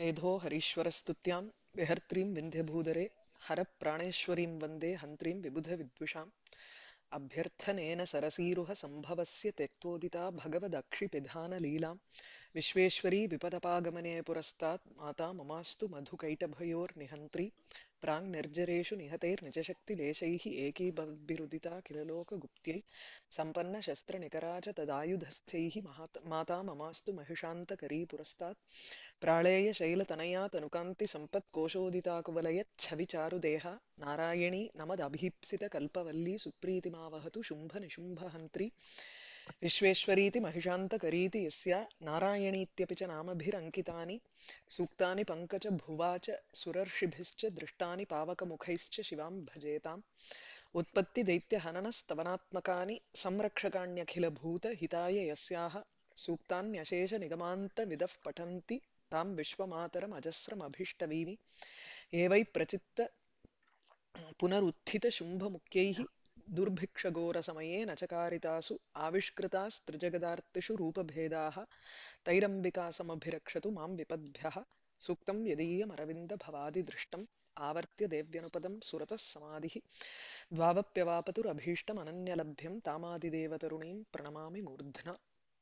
मेधो हरीश्वरस्तुत्यां विहर्त्रीं विन्ध्यभूधरे हरप्राणेश्वरीं वन्दे हन्त्रीं विबुधविद्विषाम् अभ्यर्थनेन सरसीरुह सम्भवस्य त्यक्तोदिता भगवदक्षिपिधानलीलां विश्वेश्वरी विपदपागमने पुरस्तात् माता ममास्तु मधुकैटभयोर्निहन्त्री प्राङ्निर्जरेषु निहतैर्निजशक्तिलेशैः एकीबद्भिरुदिता किल लोकगुप्त्यै सम्पन्नशस्त्रनिकरा च तदायुधस्थैः माता ममास्तु महिषान्तकरी पुरस्तात् प्राळेयशैलतनया तनुकान्तिसम्पत्कोशोदिता कुवलयच्छविचारुदेहा नारायणी नमदभीप्सितकल्पवल्ली सुप्रीतिमावहतु शुम्भनिशुम्भहन्त्री विश्वेश्वरीति महिषान्तकरीति यस्या नारायणीत्यपि च नामभिरङ्कितानि सूक्तानि पङ्कजभुवा च सुरर्षिभिश्च दृष्टानि पावकमुखैश्च शिवां भजेताम् उत्पत्तिदैत्यहननस्तवनात्मकानि संरक्षकाण्यखिलभूतहिताय यस्याः सूक्तान्यशेषनिगमान्तविदः पठन्ति तां विश्वमातरमजस्रमभीष्टवीमि एवै प्रचित्त पुनरुत्थितशुम्भमुख्यैः दुर्भिक्षघोरसमये नचकारितासु आविष्कृतास्त्रिजगदार्तिषु रूपभेदाः तैरम्बिकासमभिरक्षतु मां विपद्भ्यः सूक्तं यदीयमरविन्दभवादिदृष्टम् आवर्त्य देव्यनुपदं सुरतः समाधिः द्वावप्यवापतुरभीष्टमनन्यलभ्यं तामादिदेवतरुणीं प्रणमामि मूर्ध्ना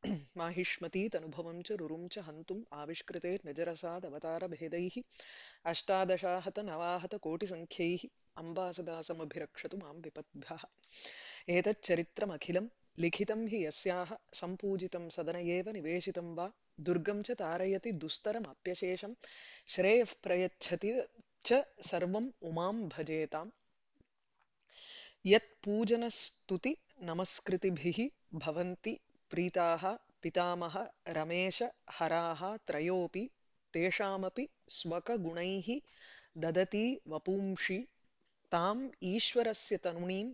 माहिष्मतीतनुभवं च रुरुं च हन्तुम् आविष्कृते निजरसादवतारभेदैः अष्टादशाहतनवाहतकोटिसङ्ख्यैः अम्बासदासमभिरक्षतु मां विपद्भ्यः एतच्चरित्रमखिलं लिखितं हि यस्याः सम्पूजितं सदन एव निवेशितं वा दुर्गं च तारयति दुस्तरमाप्यशेषं श्रेयः प्रयच्छति च सर्वम् उमां भजेताम् यत्पूजनस्तुति नमस्कृतिभिः भवन्ति प्रीताः पितामह रमेश हराः त्रयोऽपि तेषामपि स्वकगुणैः ददती वपुंषि ताम् ईश्वरस्य तनुणीं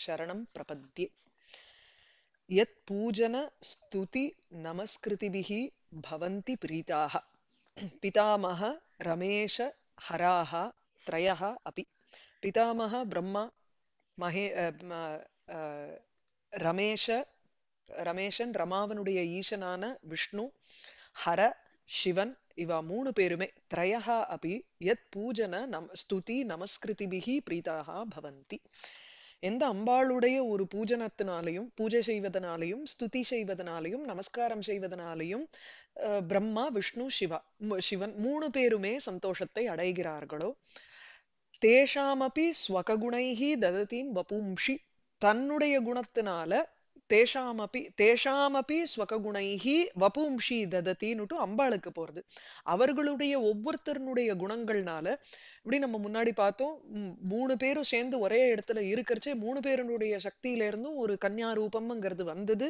शरणं प्रपद्ये यत् पूजनस्तुतिनमस्कृतिभिः भवन्ति प्रीताः पितामह रमेश हराः त्रयः अपि पितामह ब्रह्म महे रमेश ரமேஷன் ரமாவனுடைய ஈசனான விஷ்ணு ஹர சிவன் இவா மூணு பேருமே திரயः அப்படி எத் பூஜன நம் ஸ்துதி நமஸ்கிருதிபிகி பிரீதாக பவந்தி எந்த அம்பாளுடைய ஒரு பூஜனத்தினாலையும் பூஜை செய்வதனாலையும் ஸ்துதி செய்வதனாலையும் நமஸ்காரம் செய்வதனாலையும் பிரம்மா விஷ்ணு சிவா சிவன் மூணு பேருமே சந்தோஷத்தை அடைகிறார்களோ தேஷாமபி ஸ்வககுணைஹி ததத்தீம் வபும்ஷி தன்னுடைய குணத்தினால தேஷாமப்பி தேஷாமப்பி ஸ்வகுணைஹி வபும்ஷி ததத்தின்னுட்டு அம்பாளுக்கு போகிறது அவர்களுடைய ஒவ்வொருத்தருனுடைய குணங்கள்னால இப்படி நம்ம முன்னாடி பார்த்தோம் மூணு பேரும் சேர்ந்து ஒரே இடத்துல இருக்கிறச்சே மூணு பேருனுடைய சக்தியிலேருந்தும் ஒரு கன்யா ரூபம்ங்கிறது வந்தது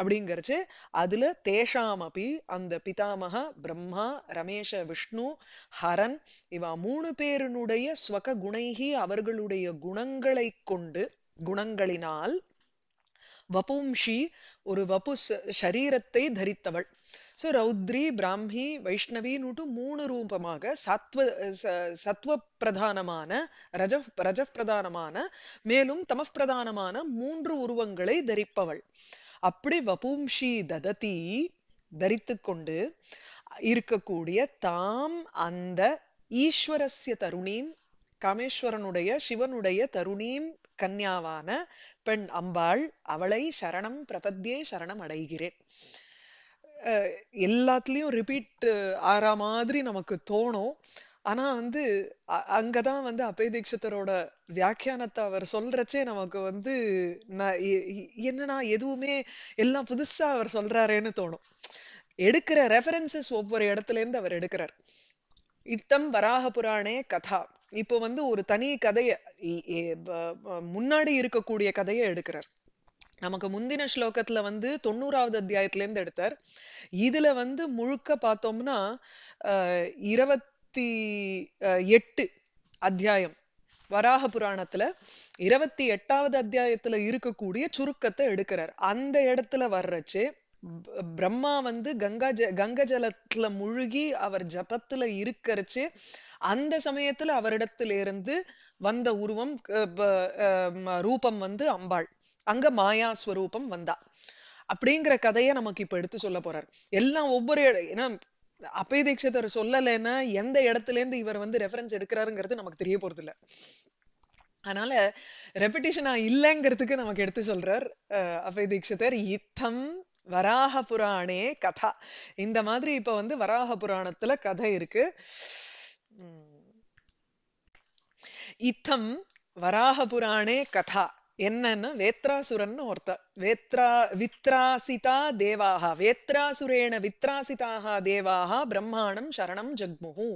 அப்படிங்கிறச்சு அதுல தேஷாமபி அந்த பிதாமகா பிரம்மா ரமேஷ விஷ்ணு ஹரன் இவா மூணு பேருனுடைய ஸ்வக குணைகி அவர்களுடைய குணங்களை கொண்டு குணங்களினால் வபும்ஷி ஒரு வபு சரீரத்தை தரித்தவள் ஸோ ரௌத்ரி பிராமி வைஷ்ணவின்னுட்டு மூணு ரூபமாக சத்வ சத்வ பிரதானமான ரஜ ரஜப் பிரதானமான மேலும் தமப்பிரதானமான மூன்று உருவங்களை தரிப்பவள் அப்படி வபும்ஷி ததத்தி தரித்து கொண்டு இருக்கக்கூடிய தாம் அந்த ஈஸ்வரஸ்ய தருணீம் காமேஸ்வரனுடைய சிவனுடைய தருணீம் கன்யாவான பெண் அம்பாள் அவளை சரணம் பிரபத்தியே சரணம் அடைகிறேன் எல்லாத்துலேயும் ரிப்பீட் ஆற மாதிரி நமக்கு தோணும் ஆனா வந்து அங்கதான் வந்து அபய தீட்சிதரோட வியாக்கியானத்தை அவர் சொல்றச்சே நமக்கு வந்து என்னன்னா எதுவுமே எல்லாம் புதுசா அவர் சொல்றாருன்னு தோணும் எடுக்கிற ரெஃபரன்சஸ் ஒவ்வொரு இடத்துல இருந்து அவர் எடுக்கிறார் இத்தம் வராக புராணே கதா இப்போ வந்து ஒரு தனி கதைய முன்னாடி இருக்கக்கூடிய கதையை எடுக்கிறார் நமக்கு முந்தின ஸ்லோகத்துல வந்து தொண்ணூறாவது அத்தியாயத்துல இருந்து எடுத்தார் இதுல வந்து முழுக்க பார்த்தோம்னா இருபத்தி எட்டு அத்தியாயம் வராக புராணத்துல இருபத்தி எட்டாவது அத்தியாயத்துல இருக்கக்கூடிய சுருக்கத்தை எடுக்கிறார் அந்த இடத்துல வர்றச்சு பிரம்மா வந்து கங்கா ஜ கங்க ஜலத்துல முழுகி அவர் ஜபத்துல இருக்கரிச்சு அந்த சமயத்துல இருந்து வந்த உருவம் ரூபம் வந்து அம்பாள் அங்க மாயா ஸ்வரூபம் வந்தா அப்படிங்கிற கதையை நமக்கு இப்ப எடுத்து சொல்ல போறார் எல்லாம் ஒவ்வொரு ஏன்னா அப்பய தீட்சிதர் சொல்லலைன்னா எந்த இடத்துல இருந்து இவர் வந்து ரெஃபரன்ஸ் எடுக்கிறாருங்கிறது நமக்கு தெரிய போறது இல்ல அதனால ரெப்படிஷனா இல்லைங்கிறதுக்கு நமக்கு எடுத்து சொல்றார் அபய தீட்சத்தர் இத்தம் வராக புராணே கதா இந்த மாதிரி இப்ப வந்து வராக புராணத்துல கதை இருக்கு இத்தம் வராக புராணே கதா என்னன்னா வேத்ராசுரன் ஒருத்த வேத்ரா வித்ராசிதா தேவாக வேத்ராசுரேண வித்ராசிதாக தேவாக பிரம்மாணம் சரணம் ஜக்முகு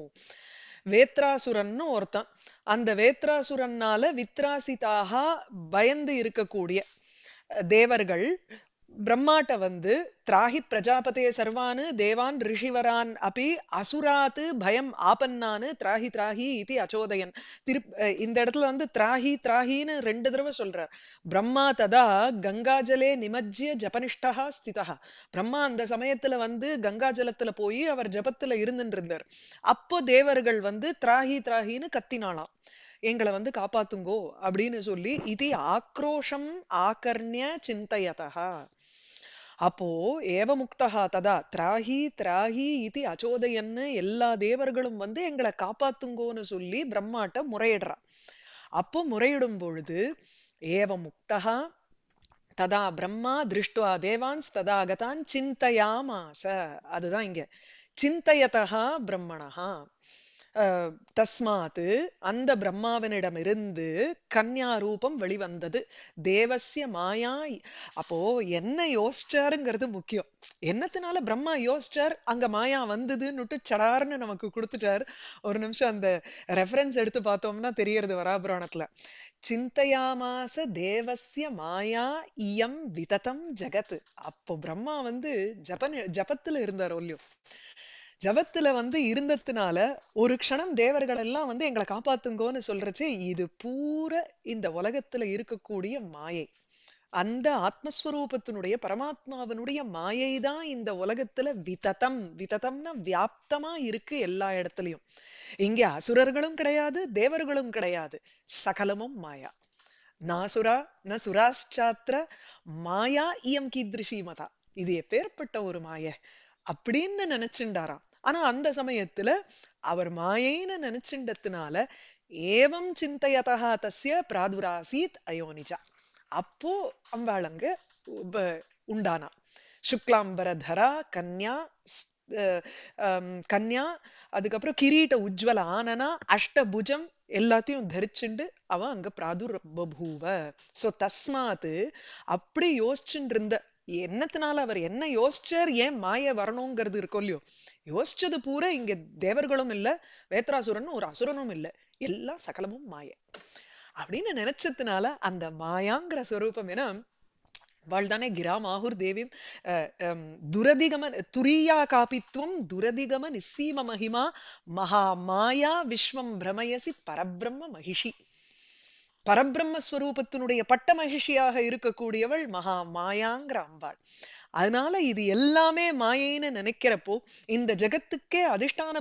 வேத்ராசுரன் ஒருத்தன் அந்த வேத்ராசுரன்னால வித்ராசிதாக பயந்து இருக்கக்கூடிய தேவர்கள் பிரம்மாட்ட வந்து திராகி பிரஜாபதே சர்வான் தேவான் ரிஷிவரான் அப்பி அசுராத்து பயம் ஆபன்னான்னு திராகி திராகி இது அச்சோதயன் திரு இந்த இடத்துல வந்து திராகி திராகின்னு ரெண்டு தடவை சொல்றார் பிரம்மா ததா கங்காஜலே நிமஜ்ஜிய ஜபனிஷ்டா ஸ்திதா பிரம்மா அந்த சமயத்துல வந்து கங்கா ஜலத்துல போய் அவர் ஜபத்துல இருந்துருந்தார் இருந்தார் அப்போ தேவர்கள் வந்து திராகி திராகின்னு கத்தினாலாம் எங்களை வந்து காப்பாத்துங்கோ அப்படின்னு சொல்லி இது ஆக்ரோஷம் ஆகர்ணிய சிந்தையதா அப்போ ஏவமுக்தகா ததா திராஹி திராஹி இது அச்சோதையன்னு எல்லா தேவர்களும் வந்து எங்களை காப்பாத்துங்கோன்னு சொல்லி பிரம்மாட்ட முறையிடுறா அப்போ முறையிடும் பொழுது ஏவமுக்தகா ததா பிரம்மா திருஷ்டுவா தேவான்ஸ் ததாகதான் சிந்தையாமாச அதுதான் இங்க சிந்தையதா பிரம்மணஹா தஸ்மாத் அந்த பிரம்மாவனிடமிருந்து கன்யா ரூபம் வெளிவந்தது தேவசிய மாயா அப்போ என்ன யோசிச்சாருங்கிறது முக்கியம் என்னத்தினால பிரம்மா யோசிச்சார் அங்க மாயா வந்ததுன்னுட்டு சடார்னு நமக்கு கொடுத்துட்டார் ஒரு நிமிஷம் அந்த ரெஃபரன்ஸ் எடுத்து பார்த்தோம்னா தெரியறது வராபுராணத்துல சிந்தையாமாச தேவசிய மாயா இயம் விததம் ஜெகத் அப்போ பிரம்மா வந்து ஜபன் ஜபத்துல இருந்தார் ஒல்லியும் ஜபத்துல வந்து இருந்ததுனால ஒரு க்ஷணம் தேவர்கள் எல்லாம் வந்து எங்களை காப்பாத்துங்கோன்னு சொல்றச்சு இது பூர இந்த உலகத்துல இருக்கக்கூடிய மாயை அந்த ஆத்மஸ்வரூபத்தினுடைய பரமாத்மாவினுடைய மாயை தான் இந்த உலகத்துல விததம் விததம்னா வியாப்தமா இருக்கு எல்லா இடத்துலயும் இங்க அசுரர்களும் கிடையாது தேவர்களும் கிடையாது சகலமும் மாயா நாசுரா ந சுராஷ்சாத்திர மாயா இயம் கீதிருஷி மதா இது எப்பேற்பட்ட ஒரு மாய அப்படின்னு நினைச்சுண்டாராம் ஆனா அந்த சமயத்துல அவர் மாயைன்னு நினைச்சுண்டதுனால ஏவம் சிந்தையதா தசிய பிராதுராசீத் அயோனிஜா அப்போ அம்பாளங்க உண்டானா சுக்லாம்பரதரா கன்யா கன்யா அதுக்கப்புறம் கிரீட்ட உஜ்வல ஆனனா அஷ்டபுஜம் எல்லாத்தையும் தரிச்சுண்டு அவ அங்க பிராதுர்பூவ சோ தஸ்மாத்து அப்படி யோசிச்சுட்டு இருந்த என்னத்தினால அவர் என்ன யோசிச்சார் ஏன் மாய வரணுங்கிறது இருக்கும் இல்லையோ யோசிச்சது பூரா இங்க தேவர்களும் இல்ல வேத்ராசுரன் ஒரு அசுரனும் இல்ல எல்லா சகலமும் மாய அப்படின்னு நினைச்சதுனால அந்த மாயாங்கிற சுரூபம் என கிரா கிராமாகுர் தேவிம் துரதிகம துரியா காபித்துவம் துரதிகம நிசீம மகிமா மகா மாயா விஸ்வம் பிரமயசி பரபிரம்ம மகிஷி பரபிரம்மஸ்வரூபத்தினுடைய பட்ட மகிழ்ச்சியாக இருக்கக்கூடியவள் மகா மாயாங்கிற அம்பாள் அதனால இது எல்லாமே மாயைன்னு நினைக்கிறப்போ இந்த ஜகத்துக்கே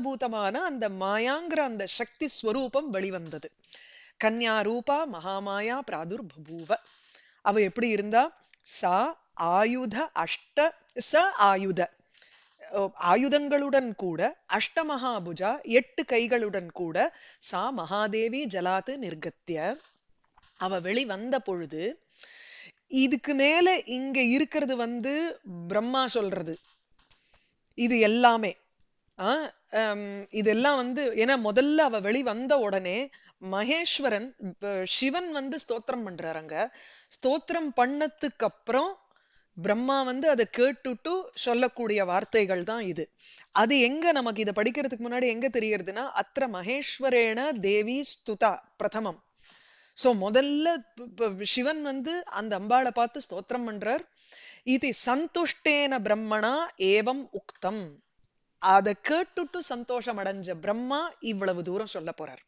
பூதமான அந்த மாயாங்கிற அந்த சக்தி ஸ்வரூபம் வெளிவந்தது கன்யா ரூபா மகாமாயா பிராதுர் பபூவ அவ எப்படி இருந்தா சா ஆயுத அஷ்ட ச ஆயுத ஆயுதங்களுடன் கூட அஷ்டமகாபுஜா எட்டு கைகளுடன் கூட சா மகாதேவி ஜலாத்து நிர்கத்திய அவ வெளிவந்த பொழுது இதுக்கு மேல இங்க இருக்கிறது வந்து பிரம்மா சொல்றது இது எல்லாமே இதெல்லாம் வந்து ஏன்னா முதல்ல அவ வெளி வந்த உடனே மகேஸ்வரன் சிவன் வந்து ஸ்தோத்திரம் பண்றாருங்க ஸ்தோத்திரம் பண்ணதுக்கு அப்புறம் பிரம்மா வந்து அதை கேட்டுட்டு சொல்லக்கூடிய வார்த்தைகள் தான் இது அது எங்க நமக்கு இதை படிக்கிறதுக்கு முன்னாடி எங்க தெரியறதுன்னா அத்த மகேஸ்வரேன தேவி ஸ்துதா பிரதமம் ஸோ முதல்ல சிவன் வந்து அந்த அம்பாளை பார்த்து ஸ்தோத்திரம் பண்றார் இது சந்துஷ்டேன பிரம்மணா ஏவம் உக்தம் அதை கேட்டுட்டு சந்தோஷம் அடைஞ்ச பிரம்மா இவ்வளவு தூரம் சொல்ல போறார்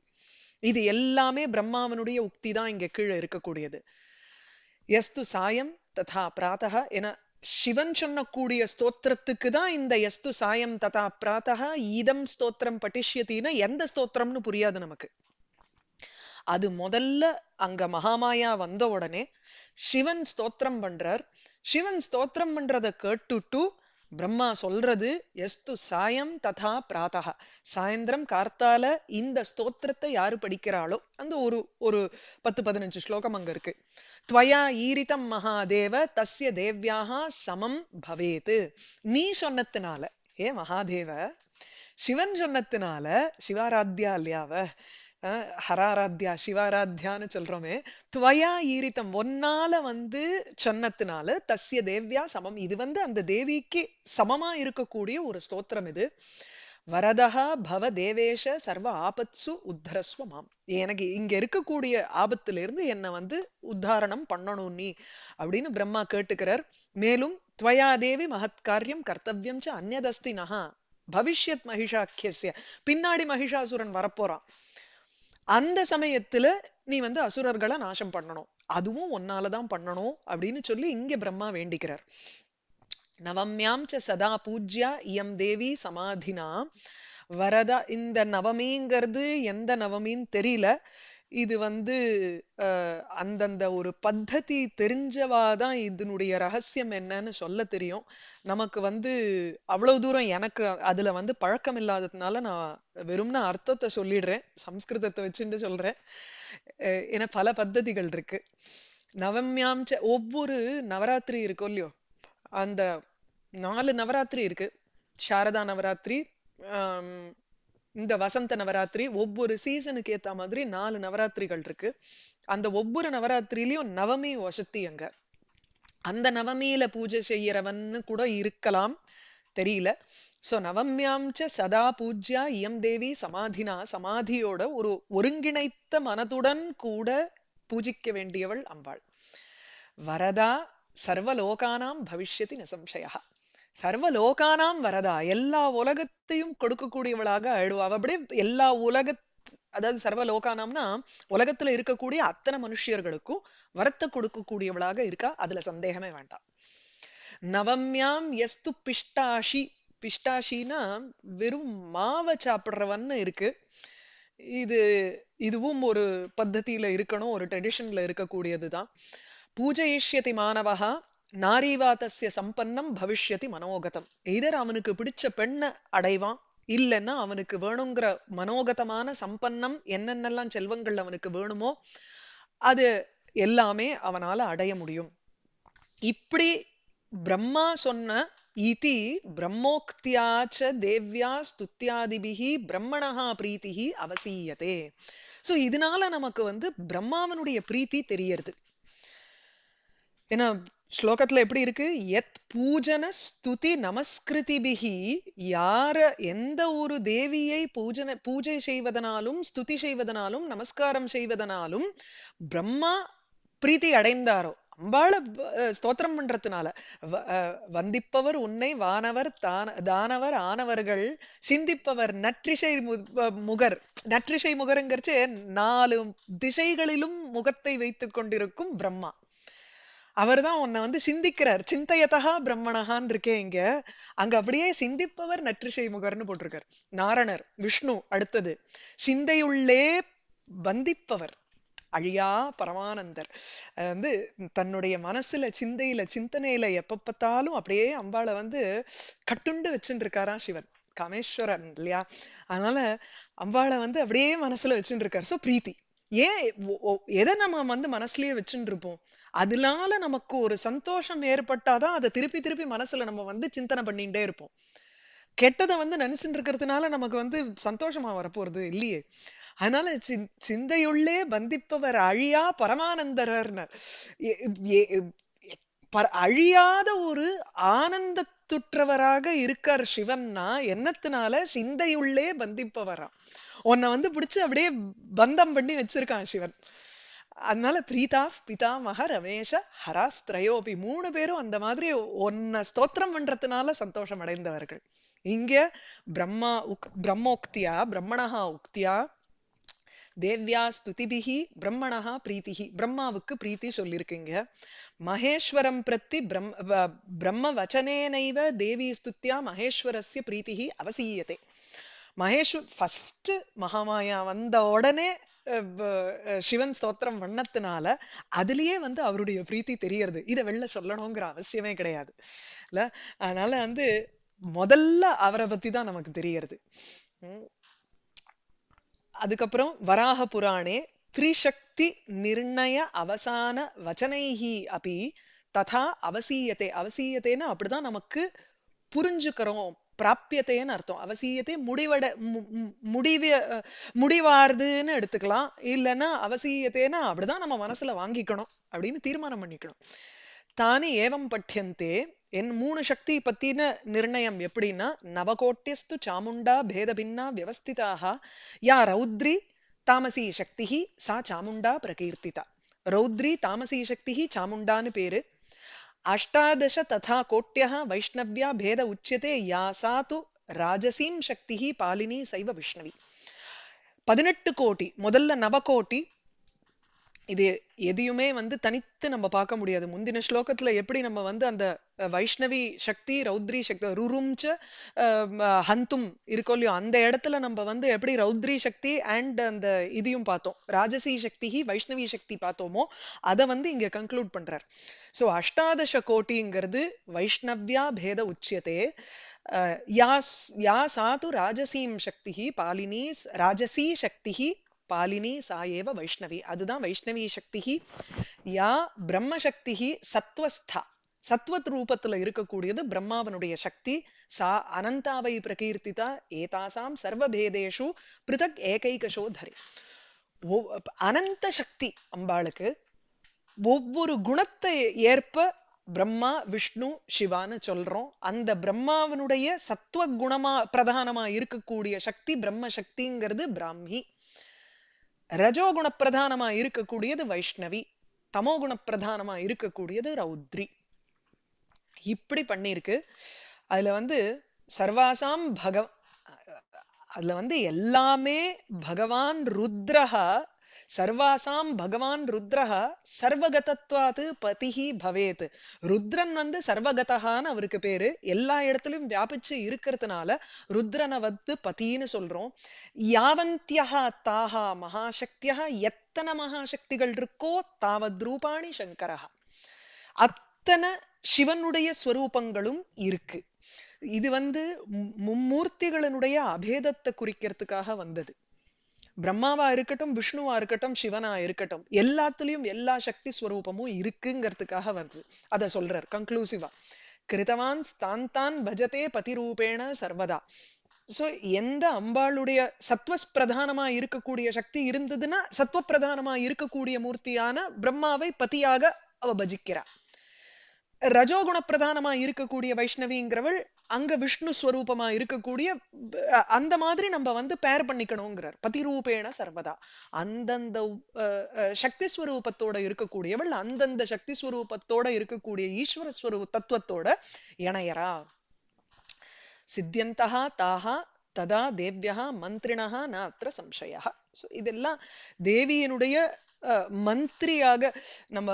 இது எல்லாமே பிரம்மாவனுடைய உக்தி தான் இங்க கீழே இருக்கக்கூடியது எஸ்து சாயம் ததா பிராத்தகா என சிவன் சொன்னக்கூடிய ஸ்தோத்திரத்துக்கு தான் இந்த எஸ்து சாயம் ததா பிராத்தகா இதம் ஸ்தோத்திரம் பட்டிஷ்யத்தின்னா எந்த ஸ்தோத்திரம்னு புரியாது நமக்கு அது முதல்ல அங்க மகாமாயா வந்த உடனே சிவன் ஸ்தோத்திரம் பண்றார் சிவன் ஸ்தோத்திரம் பண்றதை கேட்டுட்டு பிரம்மா சொல்றது எஸ்து சாயம் ததா பிராத்தகா சாயந்திரம் கார்த்தால இந்த ஸ்தோத்திரத்தை யாரு படிக்கிறாளோ அந்த ஒரு ஒரு பத்து பதினஞ்சு ஸ்லோகம் அங்க இருக்கு துவயா ஈரிதம் மகாதேவ தஸ்ய தேவ்யாகா சமம் பவேத்து நீ சொன்னத்தினால ஏ மகாதேவ சிவன் சொன்னத்தினால சிவாராத்யா இல்லையாவ ஹராராத்யா சிவாராத்யான்னு சொல்றோமே துவயா ஈரித்தம் ஒன்னால வந்து சொன்னத்தினால தஸ்ய தேவ்யா சமம் இது வந்து அந்த தேவிக்கு சமமா இருக்கக்கூடிய ஒரு ஸ்தோத்திரம் இது வரதா பவ தேவேஷ சர்வ ஆபத்சு உத்தரஸ்வமாம் எனக்கு இங்க இருக்கக்கூடிய ஆபத்துல இருந்து என்ன வந்து உத்தாரணம் பண்ணணும் நீ அப்படின்னு பிரம்மா கேட்டுக்கிறார் மேலும் துவயா தேவி மகத் காரியம் கர்த்தவியம் ச அந்நதஸ்தி நகா பவிஷ்யத் மகிஷாக்கியசிய பின்னாடி மகிஷாசுரன் வரப்போறான் அந்த சமயத்துல நீ வந்து அசுரர்களை நாசம் பண்ணணும் அதுவும் ஒன்னாலதான் பண்ணணும் அப்படின்னு சொல்லி இங்க பிரம்மா வேண்டிக்கிறார் நவம்யாம் ச சதா பூஜ்யா இயம் தேவி சமாதினா வரதா இந்த நவமிங்கிறது எந்த நவமின்னு தெரியல இது வந்து அந்தந்த ஒரு பத்ததி தெரிஞ்சவாதான் இதனுடைய ரகசியம் என்னன்னு சொல்ல தெரியும் நமக்கு வந்து அவ்வளவு தூரம் எனக்கு அதுல வந்து பழக்கம் இல்லாததுனால நான் வெறும்னா அர்த்தத்தை சொல்லிடுறேன் சம்ஸ்கிருதத்தை வச்சுட்டு சொல்றேன் ஏன்னா பல பத்ததிகள் இருக்கு நவம்யாம் ஒவ்வொரு நவராத்திரி இருக்கும் இல்லையோ அந்த நாலு நவராத்திரி இருக்கு சாரதா நவராத்திரி இந்த வசந்த நவராத்திரி ஒவ்வொரு சீசனுக்கு ஏத்த மாதிரி நாலு நவராத்திரிகள் இருக்கு அந்த ஒவ்வொரு நவராத்திரிலயும் நவமி வசத்தி அங்க அந்த நவமியில பூஜை செய்யறவன்னு கூட இருக்கலாம் தெரியல சோ நவமியாம் சதா பூஜ்யா இயம் தேவி சமாதினா சமாதியோட ஒரு ஒருங்கிணைத்த மனதுடன் கூட பூஜிக்க வேண்டியவள் அம்பாள் வரதா சர்வலோகானாம் பவிஷ்யதி நசம்சயா சர்வ லோகானாம் வரதா எல்லா உலகத்தையும் கொடுக்கக்கூடியவளாக ஆயிடுவா அப்படி எல்லா உலக அதாவது சர்வ லோகானாம்னா உலகத்துல இருக்கக்கூடிய அத்தனை மனுஷியர்களுக்கும் வரத்தை கொடுக்கக்கூடியவளாக இருக்கா அதுல சந்தேகமே வேண்டாம் நவம்யாம் எஸ்து பிஷ்டாஷி பிஷ்டாஷினா வெறும் மாவை சாப்பிட்றவன்னு இருக்கு இது இதுவும் ஒரு பத்தியில இருக்கணும் ஒரு ட்ரெடிஷன்ல இருக்கக்கூடியதுதான் பூஜயிஷ்யதி மாணவகா நாரிவாதசிய சம்பன்னம் பவிஷ்யதி மனோகதம் எதர் அவனுக்கு பிடிச்ச பெண்ணை அடைவான் இல்லைன்னா அவனுக்கு வேணுங்கிற மனோகதமான சம்பன்னம் என்னென்னலாம் செல்வங்கள் அவனுக்கு வேணுமோ அது எல்லாமே அவனால அடைய முடியும் இப்படி பிரம்மா சொன்ன இதி பிரம்மோக்தியாச்ச தேவ்யா ஸ்துத்தியாதிபிகி பிரம்மணஹா பிரீத்திகி அவசியதே சோ இதனால நமக்கு வந்து பிரம்மாவனுடைய பிரீத்தி தெரியறது ஏன்னா ஸ்லோகத்துல எப்படி இருக்கு எத் பூஜன ஸ்துதி நமஸ்கிருதிபிகி யார எந்த ஒரு தேவியை பூஜன பூஜை செய்வதனாலும் ஸ்துதி செய்வதனாலும் நமஸ்காரம் செய்வதனாலும் பிரம்மா பிரீத்தி அடைந்தாரோ அம்பாள ஸ்தோத்திரம் பண்றதுனால வந்திப்பவர் உன்னை வானவர் தான தானவர் ஆனவர்கள் சிந்திப்பவர் நற்றிசை முகர் நற்றிசை முகருங்கிறச்சு நாலு திசைகளிலும் முகத்தை வைத்துக் கொண்டிருக்கும் பிரம்மா அவர் தான் உன்னை வந்து சிந்திக்கிறார் சிந்தையதா பிரம்மணகான் இருக்கே இங்க அங்க அப்படியே சிந்திப்பவர் நற்றிசை முகர்னு போட்டிருக்கார் நாரணர் விஷ்ணு அடுத்தது சிந்தையுள்ளே வந்திப்பவர் அழியா பரமானந்தர் வந்து தன்னுடைய மனசுல சிந்தையில சிந்தனையில எப்ப பார்த்தாலும் அப்படியே அம்பாளை வந்து கட்டுண்டு வச்சுட்டு இருக்காரா சிவன் காமேஸ்வரன் இல்லையா அதனால அம்பாளை வந்து அப்படியே மனசுல வச்சுட்டு இருக்காரு சோ பிரீத்தி ஏன் எதை நம்ம வந்து மனசுலயே வச்சுட்டு இருப்போம் அதனால நமக்கு ஒரு சந்தோஷம் ஏற்பட்டாதான் அதை திருப்பி திருப்பி மனசுல நம்ம வந்து சிந்தனை பண்ணிட்டே இருப்போம் கெட்டதை வந்து நினைச்சுட்டு இருக்கிறதுனால நமக்கு வந்து சந்தோஷமா வரப்போறது இல்லையே அதனால சிந்தையுள்ளே பந்திப்பவர் அழியா பரமானந்தரர்னர் அழியாத ஒரு ஆனந்த துற்றவராக இருக்கார் சிவன்னா என்னத்தினால சிந்தையுள்ளே பந்திப்பவரா உன்னை வந்து பிடிச்சி அப்படியே பந்தம் பண்ணி வச்சிருக்கான் சிவன் அதனால பிரீதா பிதா மக ரமேஷ ஹராஸ் திரையோபி மூணு பேரும் அந்த மாதிரி ஒன்ன ஸ்தோத்திரம் பண்றதுனால சந்தோஷம் அடைந்தவர்கள் இங்க பிரம்மா உக் பிரம்மோக்தியா பிரம்மணஹா உக்தியா தேவ்யா ஸ்துதிபிகி பிரம்மணஹா பிரீத்திகி பிரம்மாவுக்கு பிரீத்தி சொல்லியிருக்கீங்க மகேஸ்வரம் பிரத்தி பிரம் பிரம்ம வச்சனேனைவ தேவி ஸ்துத்யா மகேஸ்வரஸ்ய பிரீத்திகி அவசியதே மகேஷ் ஃபஸ்ட்டு மகாமாயா வந்த உடனே சிவன் ஸ்தோத்திரம் வண்ணத்தினால அதுலயே வந்து அவருடைய பிரீத்தி தெரியறது இதை வெளில சொல்லணுங்கிற அவசியமே கிடையாது இல்ல அதனால வந்து முதல்ல அவரை பத்தி தான் நமக்கு தெரியறது அதுக்கப்புறம் வராக புராணே திரிசக்தி நிர்ணய அவசான வச்சனைஹி அப்படி ததா அவசியத்தை அவசியத்தைன்னு அப்படிதான் நமக்கு புரிஞ்சுக்கிறோம் பிராப்பியத்தையன்னு அர்த்தம் அவசியத்தை முடிவட முடிவு முடிவாருதுன்னு எடுத்துக்கலாம் இல்லைன்னா அவசியத்தைன்னா அப்படிதான் நம்ம மனசுல வாங்கிக்கணும் அப்படின்னு தீர்மானம் பண்ணிக்கணும் தானி ஏவம் பட்டியந்தே என் மூணு சக்தி பத்தின நிர்ணயம் எப்படின்னா நவகோட்டியஸ்து சாமுண்டா பேதபின்னா வியவஸ்திதாக யா ரௌத்ரி தாமசி சக்தி சா சாமுண்டா பிரகீர்த்திதா ரௌத்ரி தாமசி சக்தி சாமுண்டான்னு பேரு அஷ்டாதச ததா கோட்டியா வைஷ்ணவியா பேத உச்சியதே या सा ராஜசீம் சக்தி பாலினி சைவ விஷ்ணவி பதினெட்டு கோட்டி முதல்ல நவகோட்டி இது எதையுமே வந்து தனித்து நம்ம பார்க்க முடியாது முந்தின ஸ்லோகத்துல எப்படி நம்ம வந்து அந்த வைஷ்ணவி சக்தி ரௌத்ரி சக்தி ருரும் ஹந்தும் இருக்கோ இல்லையோ அந்த இடத்துல நம்ம வந்து எப்படி ரௌத்ரி சக்தி அண்ட் அந்த இதையும் பார்த்தோம் ராஜசி சக்தி வைஷ்ணவி சக்தி பார்த்தோமோ அதை வந்து இங்க கன்க்ளூட் பண்றார் ஸோ அஷ்டாதச கோட்டிங்கிறது வைஷ்ணவ்யா பேத உச்சியதே யா யா சாது ராஜசீம் சக்தி பாலினி ராஜசி சக்தி பாலினி சாயேவ வைஷ்ணவி அதுதான் வைஷ்ணவி சக்தி யா பிரம்ம சக்தி சத்வஸ்தா சத்வத் ரூபத்துல இருக்கக்கூடியது பிரம்மாவனுடைய சக்தி சா அனந்தாவை பிரகீர்த்திதா ஏதாசாம் சர்வபேதேஷு பிருதக் ஏகைகோ தரி அனந்த சக்தி அம்பாளுக்கு ஒவ்வொரு குணத்தை ஏற்ப பிரம்மா விஷ்ணு சிவான்னு சொல்றோம் அந்த பிரம்மாவனுடைய சத்துவ குணமா பிரதானமா இருக்கக்கூடிய சக்தி பிரம்ம சக்திங்கிறது பிராமி ரஜோகுண பிரதானமா இருக்கக்கூடியது வைஷ்ணவி தமோகுண பிரதானமா இருக்கக்கூடியது ரௌத்ரி இப்படி பண்ணியிருக்கு அதுல வந்து சர்வாசாம் பகவ அதுல வந்து எல்லாமே பகவான் ருத்ரஹா சர்வாசாம் பகவான் ருத்ரஹா சர்வகதத்வாத்து பதிஹி பவேத் ருத்ரன் வந்து சர்வகதான்னு அவருக்கு பேரு எல்லா இடத்துலயும் வியாபிச்சு இருக்கிறதுனால ருத்ரனை வந்து பதின்னு சொல்றோம் யாவந்தியா தாஹா மகாசக்தியா எத்தனை மகாசக்திகள் இருக்கோ தாவத் ரூபாணி சங்கரஹா அத்தனை சிவனுடைய ஸ்வரூபங்களும் இருக்கு இது வந்து மும்மூர்த்திகளினுடைய அபேதத்தை குறிக்கிறதுக்காக வந்தது பிரம்மாவா இருக்கட்டும் விஷ்ணுவா இருக்கட்டும் சிவனா இருக்கட்டும் எல்லாத்துலயும் எல்லா சக்தி ஸ்வரூபமும் இருக்குங்கிறதுக்காக வந்தது அத சொல்றார் கன்க்ளூசிவா கிருதவான் ஸ்தாந்தான் பஜதே பதிரூபேண சர்வதா சோ எந்த அம்பாளுடைய சத்வஸ் பிரதானமா இருக்கக்கூடிய சக்தி இருந்ததுன்னா சத்வ பிரதானமா இருக்கக்கூடிய மூர்த்தியான பிரம்மாவை பதியாக அவ பஜிக்கிறார் ரஜோகுண பிரதானமா இருக்கக்கூடிய வைஷ்ணவிங்கிறவள் அங்க விஷ்ணு ஸ்வரூபமா இருக்கக்கூடிய அந்த மாதிரி நம்ம வந்து பேர் பண்ணிக்கணுங்கிறார் பதிரூபேண சர்வதா அந்தந்த சக்தி ஸ்வரூபத்தோட இருக்கக்கூடியவள் அந்தந்த சக்தி ஸ்வரூபத்தோட இருக்கக்கூடிய ஈஸ்வர ஸ்வரூப தத்துவத்தோட இணையரா சித்தியந்தா தாகா ததா தேவ்யா மந்திரினா நாத்திர சம்சயா ஸோ இதெல்லாம் தேவியினுடைய மந்திரியாக நம்ம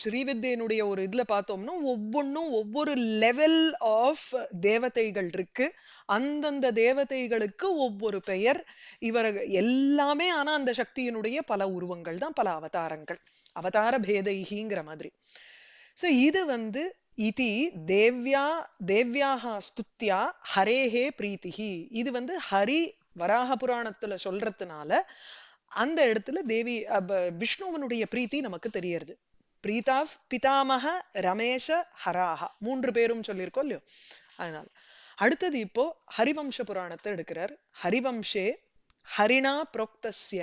ஸ்ரீவித்தியனுடைய ஒரு இதுல பார்த்தோம்னா ஒவ்வொன்றும் ஒவ்வொரு லெவல் ஆஃப் தேவதைகள் இருக்கு அந்தந்த தேவதைகளுக்கு ஒவ்வொரு பெயர் இவர் எல்லாமே ஆனா அந்த சக்தியினுடைய பல உருவங்கள் தான் பல அவதாரங்கள் அவதார பேதைகிங்கிற மாதிரி சோ இது வந்து இதி தேவ்யா தேவ்யாகா ஸ்துத்யா ஹரேஹே பிரீத்திகி இது வந்து ஹரி வராக புராணத்துல சொல்றதுனால அந்த இடத்துல தேவி விஷ்ணுவனுடைய பிரீத்தி நமக்கு தெரியறது பிரீதா பிதாமக ரமேஷ ஹராஹா மூன்று பேரும் சொல்லியிருக்கோம் இல்லையோ அதனால அடுத்தது இப்போ ஹரிவம்ச புராணத்தை எடுக்கிறார் ஹரிவம்சே ஹரிணா புரோக்தஸ்ய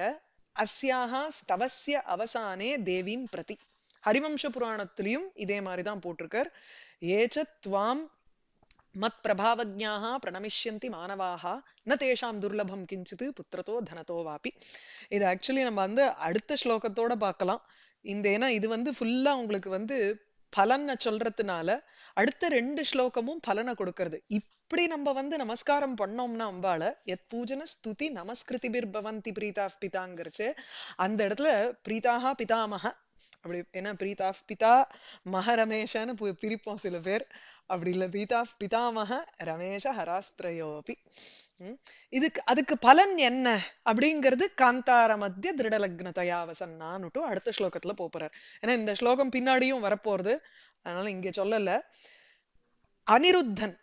அஸ்யாக ஸ்தவசிய அவசானே தேவீம் பிரதி ஹரிவம்ச புராணத்திலையும் இதே மாதிரிதான் போட்டிருக்கார் ஏச்சத்வாம் மத்பிரபாவஜாः பிரணமிஷ்யந்தி மாணவாக ந தேஷாம் துர்லபம் கிஞ்சித்து புத்திரத்தோ தனத்தோ வாபி இது ஆக்சுவலி நம்ம வந்து அடுத்த ஸ்லோகத்தோட பார்க்கலாம் இந்த ஏன்னா இது வந்து ஃபுல்லா உங்களுக்கு வந்து பலனை சொல்றதுனால அடுத்த ரெண்டு ஸ்லோகமும் பலனை கொடுக்கறது இப்படி நம்ம வந்து நமஸ்காரம் பண்ணோம்னா அம்பால எத் பூஜன ஸ்துதி நமஸ்கிருதி பிர்பவந்தி பிரீதா பிதாங்கிறச்சு அந்த இடத்துல பிரீதாகா பிதாமக அப்படி ஏன்னா பிரீதா பிதா மகரமேஷன்னு பிரிப்போம் சில பேர் அப்படி இல்லை பீதா பிதாமக ரமேஷ ஹராஸ்திரயோபி இதுக்கு அதுக்கு பலன் என்ன அப்படிங்கிறது காந்தார மத்திய திருடலக்னதையா வசன்னான்னுட்டு அடுத்த ஸ்லோகத்துல போறார் ஏன்னா இந்த ஸ்லோகம் பின்னாடியும் வரப்போறது அதனால இங்க சொல்லல அனிருத்தன்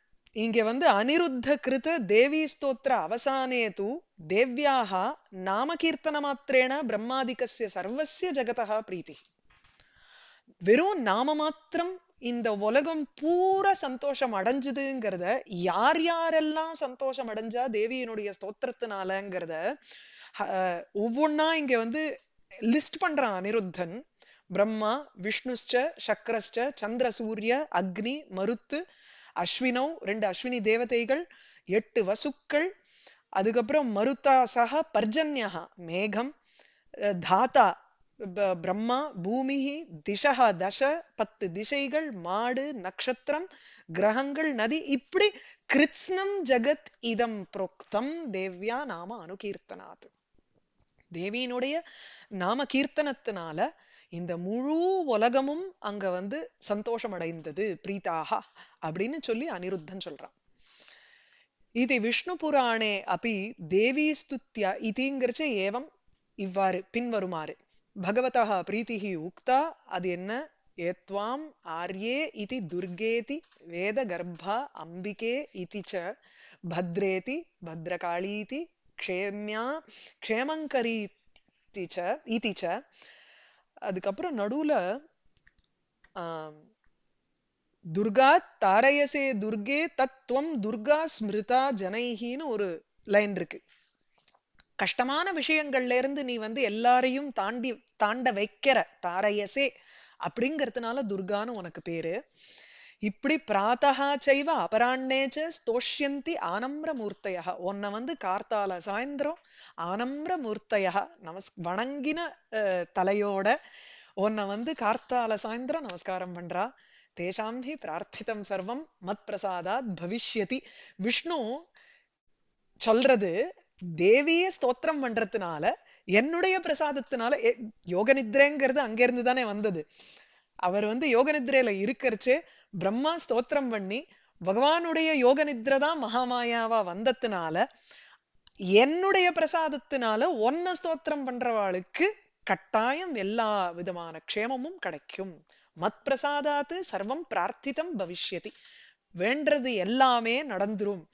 இங்க வந்து அனிருத்த கிருத தேவி ஸ்தோத்திர அவசானே தூ தேவியாக கீர்த்தன மாத்திரேன பிரம்மாதிக்கசிய சர்வசிய ஜகதா பிரீத்தி வெறும் நாம மாத்திரம் இந்த உலகம் பூரா சந்தோஷம் அடைஞ்சுதுங்கிறத யார் யாரெல்லாம் சந்தோஷம் அடைஞ்சா தேவியினுடைய ஸ்தோத்திரத்தினாலங்கிறத ஒவ்வொன்னா இங்க வந்து லிஸ்ட் பண்றான் அனிருத்தன் பிரம்மா விஷ்ணுஷ்ட சக்கரஸ்ட சந்திர சூரிய அக்னி மருத்து அஸ்வினோ ரெண்டு அஸ்வினி தேவதைகள் எட்டு வசுக்கள் அதுக்கப்புறம் மருத்தாசக பர்ஜன்யா மேகம் தாத்தா பிரம்மா பூமி திசா தச பத்து திசைகள் மாடு நட்சத்திரம் கிரகங்கள் நதி இப்படி கிருத்னம் ஜகத் இதம் புரோக்தம் தேவ்யா நாம அனுகீர்த்தனாது தேவியினுடைய நாம கீர்த்தனத்தினால இந்த முழு உலகமும் அங்க வந்து சந்தோஷம் அடைந்தது பிரீதாகா அப்படின்னு சொல்லி அனிருத்தன் சொல்றான் இது விஷ்ணு புராணே அப்படி தேவி ஸ்துத்யா இதுங்கிறச்ச ஏவம் இவ்வாறு பின்வருமாறு பகவதா பிரீத்திஹி உக்தா அது என்ன ஏத்வாம் ஆர்யே இதி துர்கேதி வேத கர்ப்பா அம்பிகே இதி ச பத்ரேதி பத்ரகாளீதி க்ஷேமியா க்ஷேமங்கரீதி ச இதி ச அதுக்கப்புறம் நடுவுல துர்கா தாரயசே துர்கே தத்துவம் துர்கா ஸ்மிருதா ஜனைகின்னு ஒரு லைன் இருக்கு கஷ்டமான விஷயங்கள்ல இருந்து நீ வந்து எல்லாரையும் தாண்டி தாண்ட வைக்கிற தாரையசே அப்படிங்கிறதுனால துர்கான்னு உனக்கு பேரு இப்படி பிராத்தகா செய்வ அபராண்டேச்ச ஸ்தோஷ்யந்தி ஆனம்ர மூர்த்தையா உன்னை வந்து கார்த்தால சாயந்திரம் ஆனம்ர மூர்த்தையா நமஸ் வணங்கின தலையோட உன்னை வந்து கார்த்தால சாயந்திரம் நமஸ்காரம் பண்றா தேஷாம் ஹி பிரார்த்திதம் சர்வம் மத் பிரசாதாத் பவிஷ்யதி விஷ்ணு சொல்றது தேவியே ஸ்தோத்திரம் பண்றதுனால என்னுடைய பிரசாதத்தினால யோக நித்ரேங்கிறது அங்கிருந்து தானே வந்தது அவர் வந்து யோக நித்ரையில இருக்கிறச்சே பிரம்மா ஸ்தோத்திரம் பண்ணி பகவானுடைய யோக நித்ர தான் மகாமாயாவா வந்ததுனால என்னுடைய பிரசாதத்தினால ஒன்ன ஸ்தோத்திரம் பண்றவாளுக்கு கட்டாயம் எல்லா விதமான க்ஷேமமும் கிடைக்கும் மத் பிரசாதாத்து சர்வம் பிரார்த்திதம் பவிஷ்யதி வேண்டது எல்லாமே நடந்துரும்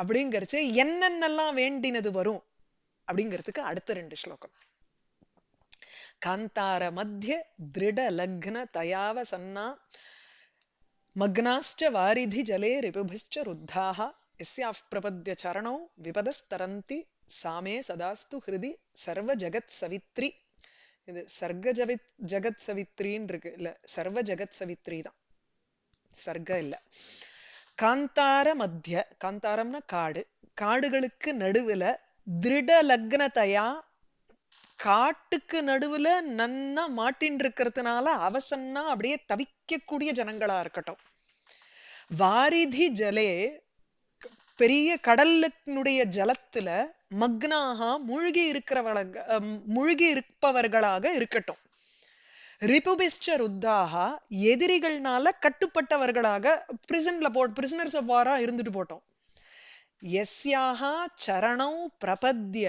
அப்படிங்கிறச்சு என்னென்னலாம் வேண்டினது வரும் அப்படிங்கிறதுக்கு அடுத்த ரெண்டு ஸ்லோகம் காந்தார மத்திய திருட லக்ன தயாவ சன்னா மக்னாஸ்ட வாரிதி ஜலே ரிபுபிஷ்ட ருத்தாக எஸ்யா பிரபத்திய சரணோ விபதஸ்தரந்தி சாமே சதாஸ்து ஹிருதி சர்வ ஜகத் சவித்ரி இது சர்க்க ஜவித் ஜகத் சவித்ரின்னு இருக்கு இல்ல சர்வ ஜகத் சவித்ரி தான் சர்க்க இல்லை காந்தார மத்திய காந்தாரம்னா காடு காடுகளுக்கு நடுவுல திருட லக்னத்தையா காட்டுக்கு நடுவுல நன்னா மாட்டின் இருக்கிறதுனால அவசன்னா அப்படியே தவிக்கக்கூடிய ஜனங்களா இருக்கட்டும் வாரிதி ஜலே பெரிய கடலுடைய ஜலத்துல மக்னாகா மூழ்கி இருக்கிறவள மூழ்கி இருப்பவர்களாக இருக்கட்டும் ரிப்புபிஸ்டர் எதிரிகள்னால கட்டுப்பட்டவர்களாக பிரிசன்ல போ பிரிசனர்ஸ் ஆஃப் வாரா இருந்துட்டு போட்டோம் எஸ்யாக சரணம் பிரபத்திய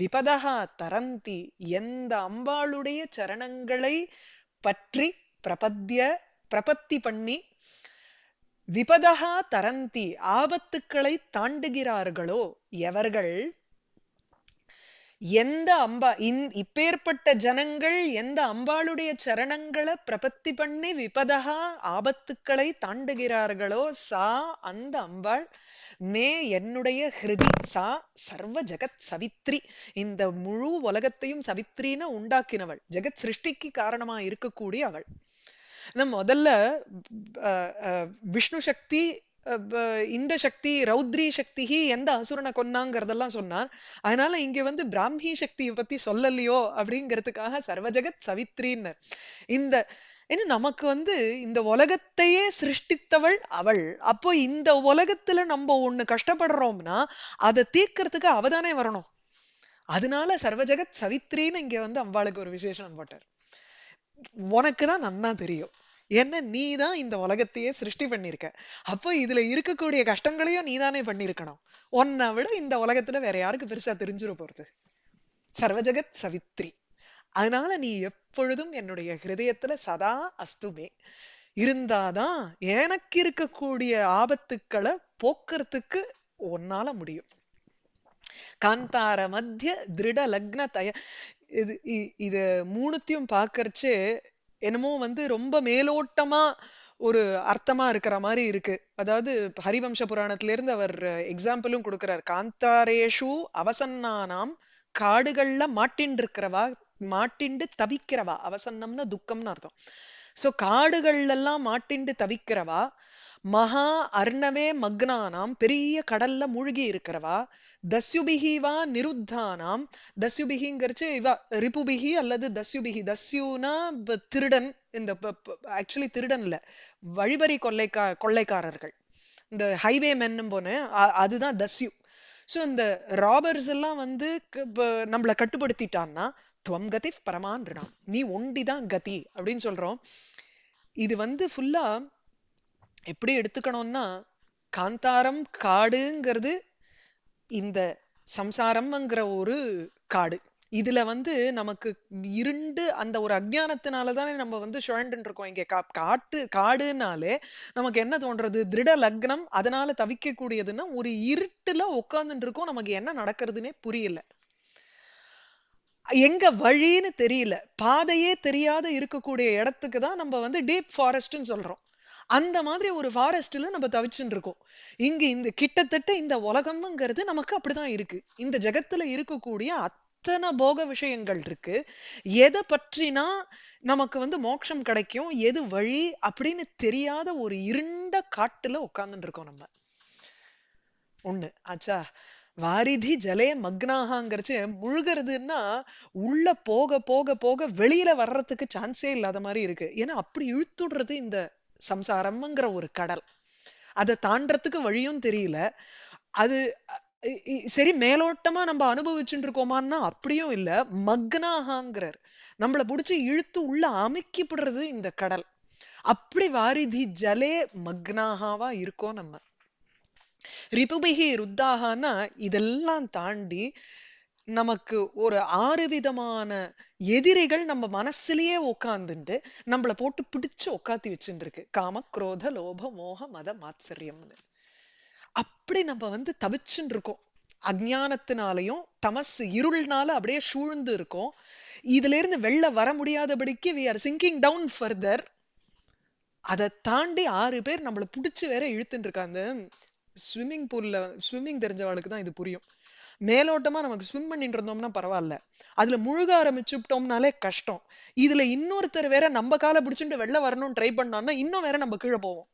விபதா தரந்தி எந்த அம்பாளுடைய சரணங்களை பற்றி பிரபத்திய பிரபத்தி பண்ணி விபதா தரந்தி ஆபத்துக்களை தாண்டுகிறார்களோ எவர்கள் எந்த அம்பா இன் இப்பேற்பட்ட ஜனங்கள் எந்த அம்பாளுடைய சரணங்களை பிரபத்தி பண்ணி விபதகா ஆபத்துக்களை தாண்டுகிறார்களோ சா அந்த அம்பாள் மே என்னுடைய ஹிருதி சா சர்வ ஜெகத் சவித்ரி இந்த முழு உலகத்தையும் சவித்ரின்னு உண்டாக்கினவள் ஜெகத் சிருஷ்டிக்கு காரணமா இருக்கக்கூடிய அவள் முதல்ல விஷ்ணு சக்தி இந்த சக்தி ரௌத்ரி சக்தி எந்த அசுரனை கொன்னாங்கிறதெல்லாம் சொன்னார் அதனால இங்க வந்து பிராமி சக்தியை பத்தி சொல்லலையோ அப்படிங்கிறதுக்காக சர்வஜகத் சவித்ரின்னர் இந்த ஏன்னா நமக்கு வந்து இந்த உலகத்தையே சிருஷ்டித்தவள் அவள் அப்போ இந்த உலகத்துல நம்ம ஒண்ணு கஷ்டப்படுறோம்னா அதை தீர்க்கறதுக்கு அவதானே வரணும் அதனால சர்வஜகத் சவித்ரின்னு இங்க வந்து அம்பாளுக்கு ஒரு விசேஷம் போட்டார் உனக்குதான் நன்னா தெரியும் என்ன நீ தான் இந்த உலகத்தையே சிருஷ்டி பண்ணியிருக்க அப்போ இதுல இருக்கக்கூடிய கஷ்டங்களையும் நீ தானே பண்ணியிருக்கணும் உன்னை விட இந்த உலகத்துல வேற யாருக்கு பெருசா தெரிஞ்சிட போறது சர்வஜகத் சவித்ரி அதனால நீ எப்பொழுதும் என்னுடைய ஹிருதயத்துல சதா அஸ்துமே இருந்தாதான் எனக்கு இருக்கக்கூடிய ஆபத்துக்களை போக்குறதுக்கு உன்னால முடியும் காந்தார மத்திய திருட லக்ன தய இது இது மூணுத்தையும் பாக்குறச்சு என்னமோ வந்து ரொம்ப மேலோட்டமா ஒரு அர்த்தமா இருக்கிற மாதிரி இருக்கு அதாவது ஹரிவம்ச புராணத்திலிருந்து அவர் எக்ஸாம்பிளும் கொடுக்கிறார் காந்தாரேஷு அவசன்னானாம் காடுகள்ல மாட்டின் இருக்கிறவா மாட்டிண்டு தவிக்கிறவா அவசன்னம்னா துக்கம்னு அர்த்தம் சோ காடுகள்ல எல்லாம் மாட்டிண்டு தவிக்கிறவா மகா அர்ணவே மக்னானாம் பெரிய கடல்ல மூழ்கி இருக்கிறவா தஸ்யுபிகிவா நிருத்தானாம் தஸ்யுபிகிங்கிறச்சு இவா ரிபுபிகி அல்லது தஸ்யுபிகி தஸ்யூனா திருடன் இந்த ஆக்சுவலி திருடன்ல வழிபறி கொள்ளைக்கா கொள்ளைக்காரர்கள் இந்த ஹைவே மென்னும் போன அதுதான் தஸ்யு ஸோ இந்த ராபர்ஸ் எல்லாம் வந்து நம்மளை கட்டுப்படுத்திட்டான்னா துவம் கதி பரமான்றான் நீ ஒண்டிதான் கதி அப்படின்னு சொல்றோம் இது வந்து ஃபுல்லா எப்படி எடுத்துக்கணும்னா காந்தாரம் காடுங்கிறது இந்த சம்சாரம்ங்கிற ஒரு காடு இதுல வந்து நமக்கு இருண்டு அந்த ஒரு அஜானத்தினாலதானே நம்ம வந்து சுழண்டுன்னு இருக்கோம் இங்க கா காட்டு காடுனாலே நமக்கு என்ன தோன்றது திருட லக்னம் அதனால தவிக்கக்கூடியதுன்னா ஒரு இருட்டுல உட்காந்துட்டு இருக்கோம் நமக்கு என்ன நடக்கிறதுனே புரியல எங்க வழின்னு தெரியல பாதையே தெரியாத இருக்கக்கூடிய இடத்துக்கு தான் நம்ம வந்து டீப் ஃபாரஸ்ட்னு சொல்றோம் அந்த மாதிரி ஒரு ஃபாரஸ்ட்ல நம்ம தவிச்சுட்டு இருக்கோம் இங்க இந்த கிட்டத்தட்ட இந்த உலகம்ங்கிறது நமக்கு அப்படிதான் இருக்கு இந்த ஜெகத்துல இருக்கக்கூடிய அத்தனை போக விஷயங்கள் இருக்கு எதை பற்றினா நமக்கு வந்து மோட்சம் கிடைக்கும் எது வழி அப்படின்னு தெரியாத ஒரு இருண்ட காட்டுல உட்கார்ந்துட்டு இருக்கோம் நம்ம ஒண்ணு ஆச்சா வாரிதி ஜலே மக்னாகாங்கிறச்சு முழுகிறதுன்னா உள்ள போக போக போக வெளியில வர்றதுக்கு சான்ஸே இல்லாத மாதிரி இருக்கு ஏன்னா அப்படி இழுத்துடுறது இந்த சம்சாரம்ங்கிற ஒரு கடல் அதை தாண்டறதுக்கு வழியும் தெரியல அது சரி மேலோட்டமா நம்ம அனுபவிச்சுட்டு இருக்கோமான்னா அப்படியும் இல்ல மக்னாகாங்கிறார் நம்மளை பிடிச்சி இழுத்து உள்ள அமைக்கப்படுறது இந்த கடல் அப்படி வாரிதி ஜலே மக்னாகவா இருக்கோம் நம்ம ரிபுபிகி ருத்தாகனா இதெல்லாம் தாண்டி நமக்கு ஒரு ஆறு விதமான எதிரிகள் நம்ம மனசுலயே உட்காந்துட்டு நம்மளை போட்டு பிடிச்சு உட்காத்தி வச்சுட்டு இருக்கு காம குரோத லோப மோக மத மாத்சரியம்னு அப்படி நம்ம வந்து தவிச்சுட்டு இருக்கோம் அஜானத்தினாலையும் தமஸ் இருள்னால அப்படியே சூழ்ந்து இருக்கோம் இதுல இருந்து வெளில வர முடியாதபடிக்கு we are sinking down further அதை தாண்டி ஆறு பேர் நம்மளை பிடிச்சி வேற இழுத்துட்டு இருக்காங்க ஸ்விம்மிங் பூல்ல ஸ்விம்மிங் தெரிஞ்சவளுக்கு தான் இது புரியும் மேலோட்டமா நமக்கு ஸ்விம் பண்ணிட்டு இருந்தோம்னா பரவாயில்ல அதுல முழுக ஆரம்பிச்சுட்டோம்னாலே கஷ்டம் இதுல இன்னொருத்தர் வேற நம்ம காலை பிடிச்சிட்டு வெளில வரணும்னு ட்ரை பண்ணோம்னா இன்னும் வேற நம்ம கீழே போவோம்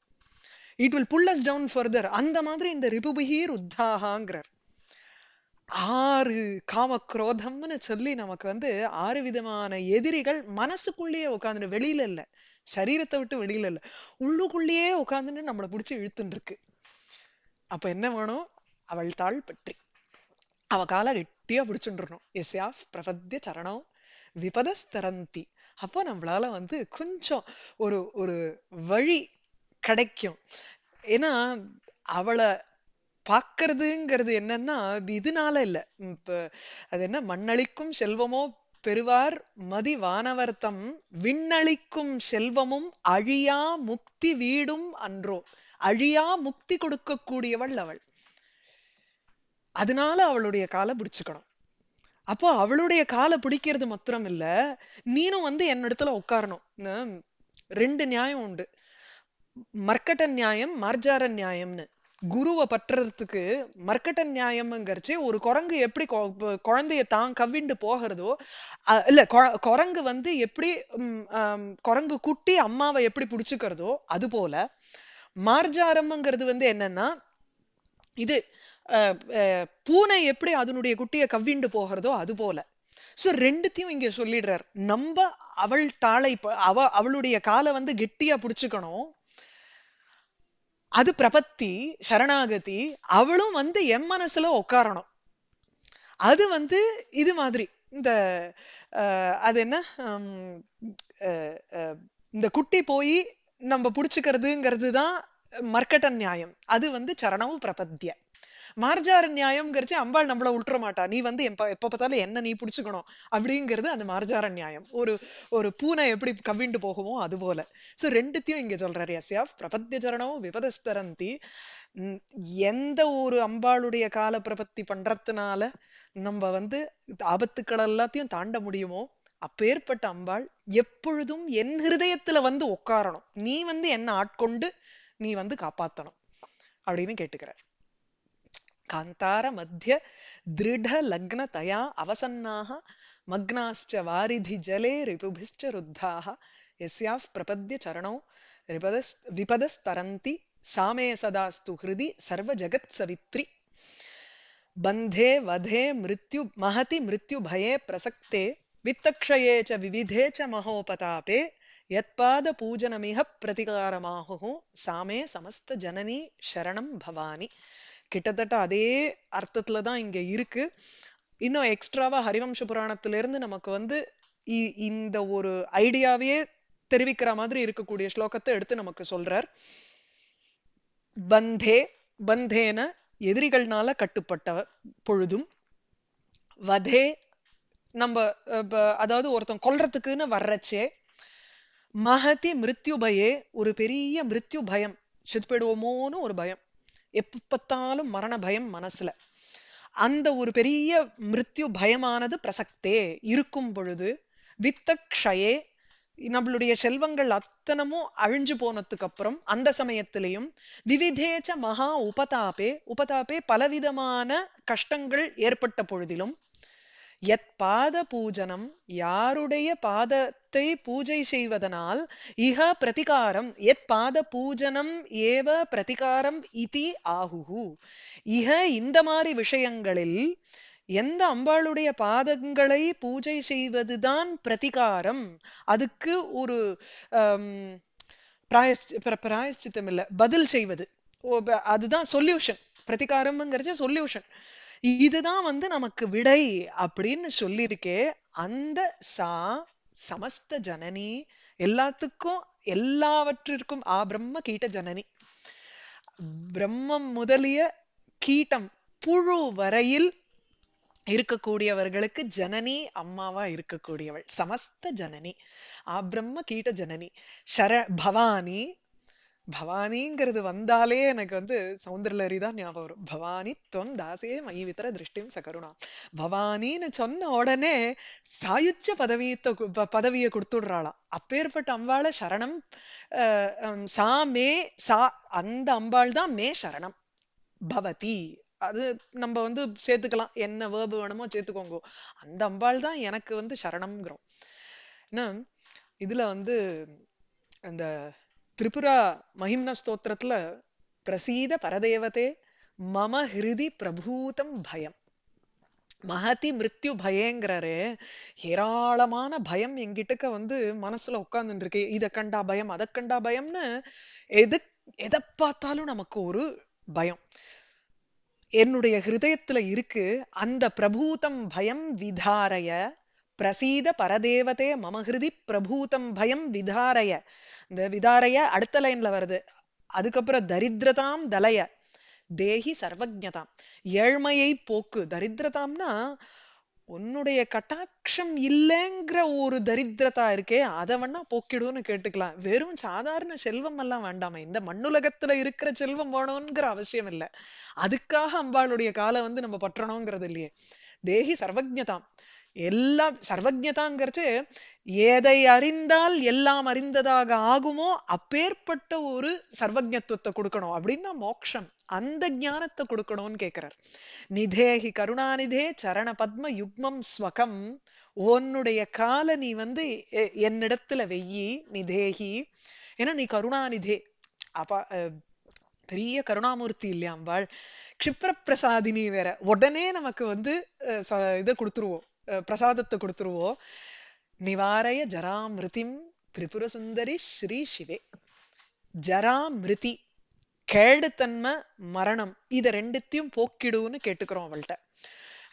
it will pull us down further அந்த மாதிரி இந்த ரிபுபிஹீர் உத்தாகாங்கிறார் ஆறு காம குரோதம்னு சொல்லி நமக்கு வந்து ஆறு விதமான எதிரிகள் மனசுக்குள்ளேயே உட்காந்துட்டு வெளியில இல்ல சரீரத்தை விட்டு வெளியில இல்ல உள்ளுக்குள்ளேயே உட்காந்துட்டு நம்மளை பிடிச்சி இழுத்துன்னு இருக்கு அப்ப என்ன வேணும் அவள் தாள் பற்றி அவ கால கெட்டியா பிடிச்சுட்டுருணும் எஸ்யாஃப் பிரபத்திய சரணம் விபதஸ்தரந்தி அப்போ நம்மளால வந்து கொஞ்சம் ஒரு ஒரு வழி கிடைக்கும் ஏன்னா அவளை பார்க்கறதுங்கிறது என்னன்னா இதனால இல்ல இப்போ அது என்ன மண்ணளிக்கும் செல்வமோ பெறுவார் மதி வானவர்த்தம் விண்ணளிக்கும் செல்வமும் அழியா முக்தி வீடும் அன்றோ அழியா முக்தி கொடுக்கக்கூடியவள் அவள் அதனால அவளுடைய காலை பிடிச்சுக்கணும் அப்போ அவளுடைய காலை பிடிக்கிறது மாத்திரம் இல்ல நீனும் வந்து என்னிடத்துல உட்காரணும் ரெண்டு நியாயம் உண்டு மர்க்கட்ட நியாயம் மார்ஜார நியாயம்னு குருவை பற்றுறதுக்கு மர்க்கட்ட நியாயம்ங்கிறச்சு ஒரு குரங்கு எப்படி குழந்தைய தான் கவிண்டு போகிறதோ இல்ல குரங்கு வந்து எப்படி குரங்கு குட்டி அம்மாவை எப்படி பிடிச்சுக்கிறதோ அது போல மார்ஜாரம்ங்கிறது வந்து என்னன்னா இது பூனை எப்படி அதனுடைய குட்டியை கவ்விண்டு போகிறதோ அது போல ஸோ ரெண்டுத்தையும் இங்க சொல்லிடுறார் நம்ம அவள் தாளை அவ அவளுடைய காலை வந்து கெட்டியா பிடிச்சிக்கணும் அது பிரபத்தி சரணாகதி அவளும் வந்து எம் மனசுல உட்காரணும் அது வந்து இது மாதிரி இந்த அது என்ன இந்த குட்டி போய் நம்ம பிடிச்சுக்கிறதுங்கிறது தான் மர்க்கட்ட நியாயம் அது வந்து சரணவும் பிரபத்திய மார்ஜார நியாயம்ங்கிறச்சு அம்பாள் நம்மள விட்டுற மாட்டா நீ வந்து எப்ப எப்ப பார்த்தாலும் என்ன நீ பிடிச்சுக்கணும் அப்படிங்கிறது அந்த மார்ஜார நியாயம் ஒரு ஒரு பூனை எப்படி கவிண்டு போகுமோ அது போல சோ ரெண்டுத்தையும் இங்க சொல்றாரு எஸ்யாஃப் பிரபத்திய சரணம் விபதஸ்தரந்தி எந்த ஒரு அம்பாளுடைய கால பிரபத்தி பண்றதுனால நம்ம வந்து ஆபத்துக்கள் எல்லாத்தையும் தாண்ட முடியுமோ அப்பேற்பட்ட அம்பாள் எப்பொழுதும் என் ஹிருதயத்துல வந்து உட்காரணும் நீ வந்து என்ன ஆட்கொண்டு நீ வந்து காப்பாத்தணும் அப்படின்னு கேட்டுக்கிறார் कान्तारमध्य दृढलग्नतया अवसन्ना मग्नाश्च वारिधिजले रिपुभिश्च रुद्धाः यस्याः प्रपद्यचरणौ विपदस्तरन्ति सा सदास्तु हृदि सर्वजगत्सवित्रि बन्धे वधे मृत्यु महति मृत्युभये प्रसक्ते वित्तक्षये च विविधे च महोपतापे यत्पादपूजनमिह प्रतिकारमाहुः सा मे समस्तजननी शरणं भवानि கிட்டத்தட்ட அதே அர்த்தத்துல தான் இங்க இருக்கு இன்னும் எக்ஸ்ட்ராவா ஹரிவம்ச புராணத்திலிருந்து நமக்கு வந்து இந்த ஒரு ஐடியாவையே தெரிவிக்கிற மாதிரி இருக்கக்கூடிய ஸ்லோகத்தை எடுத்து நமக்கு சொல்றார் பந்தே பந்தேன எதிரிகள்னால கட்டுப்பட்ட பொழுதும் வதே நம்ம அதாவது ஒருத்தன் கொல்றதுக்குன்னு வர்றச்சே மகதி மிருத்யுபயே ஒரு பெரிய மிருத்யு பயம் செத்து போயிடுவோமோன்னு ஒரு பயம் எப்ப பார்த்தாலும் மரண பயம் மனசுல அந்த ஒரு பெரிய மிருத்யு பயமானது பிரசக்தே இருக்கும் பொழுது வித்த க்ஷயே நம்மளுடைய செல்வங்கள் அத்தனமும் அழிஞ்சு போனதுக்கு அப்புறம் அந்த சமயத்திலையும் விவிதேச்ச மகா உபதாபே உபதாபே பலவிதமான கஷ்டங்கள் ஏற்பட்ட பொழுதிலும் யத் பாத பூஜனம் யாருடைய பாதத்தை பூஜை செய்வதனால் இஹ பிரதிகாரம் எத் பாத பூஜனம் ஏவ பிரதிகாரம் இதி ஆகுகு இஹ இந்த மாதிரி விஷயங்களில் எந்த அம்பாளுடைய பாதங்களை பூஜை செய்வதுதான் பிரதிகாரம் அதுக்கு ஒரு பிராயஸ் பிராயஸ்சித்தம் இல்லை பதில் செய்வது அதுதான் சொல்யூஷன் பிரதிகாரம்ங்கிறது சொல்யூஷன் இதுதான் வந்து நமக்கு விடை அப்படின்னு சொல்லியிருக்கே அந்த சா சமஸ்த ஜனனி எல்லாத்துக்கும் எல்லாவற்றிற்கும் ஆ பிரம்ம கீட்ட ஜனனி பிரம்மம் முதலிய கீட்டம் புழு வரையில் இருக்கக்கூடியவர்களுக்கு ஜனனி அம்மாவா இருக்கக்கூடியவள் சமஸ்த ஜனனி பிரம்ம கீட்ட ஜனனி ஷர பவானி பவானிங்கிறது வந்தாலே எனக்கு வந்து சவுந்தரலரி தான் ஞாபகம் வரும் பவானி தொன் தாசே வித்திர திருஷ்டிம் சகருணா பவானின்னு சொன்ன உடனே சாயுச்ச பதவியத்தை பதவியை கொடுத்துடுறாளாம் அப்பேற்பட்ட அம்பாள சரணம் சா மே சா அந்த அம்பாள் தான் மே சரணம் பவதி அது நம்ம வந்து சேர்த்துக்கலாம் என்ன வேர்பு வேணுமோ சேர்த்துக்கோங்க அந்த அம்பாள் தான் எனக்கு வந்து சரணம்ங்கிறோம் இதுல வந்து அந்த திரிபுரா மஹிம்ன ஸ்தோத்திரத்துல பிரசீத பரதேவதே மம ஹிருதி பிரபூதம் பயம் மகதி மிருத்யு பயங்கிறாரு ஏராளமான பயம் எங்கிட்டக்க வந்து மனசுல உட்கார்ந்துட்டு இருக்கு இதை கண்டா பயம் அதை கண்டா பயம்னு எது எதை பார்த்தாலும் நமக்கு ஒரு பயம் என்னுடைய ஹிருதயத்துல இருக்கு அந்த பிரபூதம் பயம் விதாரைய பிரசீத பரதேவதே மமஹிருதி பிரபூதம் பயம் விதாரய இந்த விதாரைய அடுத்த லைன்ல வருது அதுக்கப்புறம் தரித்திரதாம் தலைய தேகி சர்வஜதாம் ஏழ்மையை போக்கு தரித்திரதாம்னா உன்னுடைய கட்டாட்சம் இல்லைங்கிற ஒரு தரித்திரதா இருக்கே அதை வேணா போக்கிடுன்னு கேட்டுக்கலாம் வெறும் சாதாரண செல்வம் எல்லாம் வேண்டாமே இந்த மண்ணுலகத்துல இருக்கிற செல்வம் வேணுங்கிற அவசியம் இல்லை அதுக்காக அம்பாளுடைய காலை வந்து நம்ம பற்றணுங்கிறது இல்லையே தேகி சர்வஜதாம் எல்லாம் சர்வஜதாங்கிறது எதை அறிந்தால் எல்லாம் அறிந்ததாக ஆகுமோ அப்பேற்பட்ட ஒரு சர்வஜத்துவத்தை கொடுக்கணும் அப்படின்னா மோக்ஷம் அந்த ஞானத்தை கொடுக்கணும்னு கேட்கிறார் நிதேஹி கருணாநிதே சரண பத்ம யுக்மம் ஸ்வகம் உன்னுடைய கால நீ வந்து என்னிடத்துல வெய்யி நிதேஹி ஏன்னா நீ கருணாநிதே அப்ப பெரிய கருணாமூர்த்தி இல்லையாம் கஷிப்ர பிரசாதினி வேற உடனே நமக்கு வந்து இதை கொடுத்துருவோம் பிரசாதத்தை கொடுத்துருவோம் நிவாரய ஜராமிருதிம் திரிபுரசுந்தரி ஸ்ரீ சிவே ஜராமிருதி கேடுத்தன்மை மரணம் இதை ரெண்டுத்தையும் போக்கிடுன்னு கேட்டுக்கிறோம் அவள்கிட்ட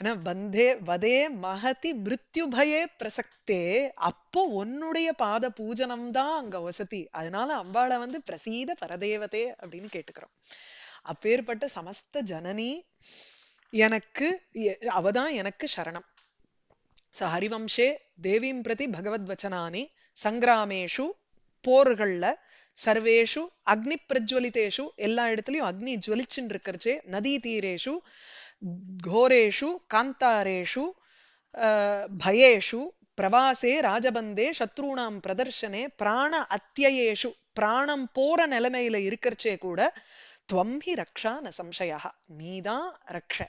ஆனா வந்தே வதே மகதி மிருத்யுபயே பயே பிரசக்தே அப்போ உன்னுடைய பாத பூஜனம் தான் அங்க வசதி அதனால அம்பாளை வந்து பிரசீத பரதேவதே அப்படின்னு கேட்டுக்கிறோம் அப்பேற்பட்ட சமஸ்த ஜனனி எனக்கு அவதான் எனக்கு சரணம் ஸோ ஹரிவம்சே தேவீம் பிரதி பகவத்வச்சனானி சங்கிராமேஷு போர்களில் சர்வேஷு அக்னி பிரஜ்வலிதேஷு எல்லா இடத்துலையும் அக்னி ஜுவலிச்சுன்னு இருக்கிறச்சே நதி தீரேஷு கோரேஷு காந்தாரேஷு பயேஷு பிரவாசே ராஜபந்தே சத்ருணாம் பிரதர்ஷனே பிராண அத்தியேஷு பிராணம் போற நிலைமையில இருக்கிறச்சே கூட துவம்பி ரக்ஷா ந நீதான் ரக்ஷ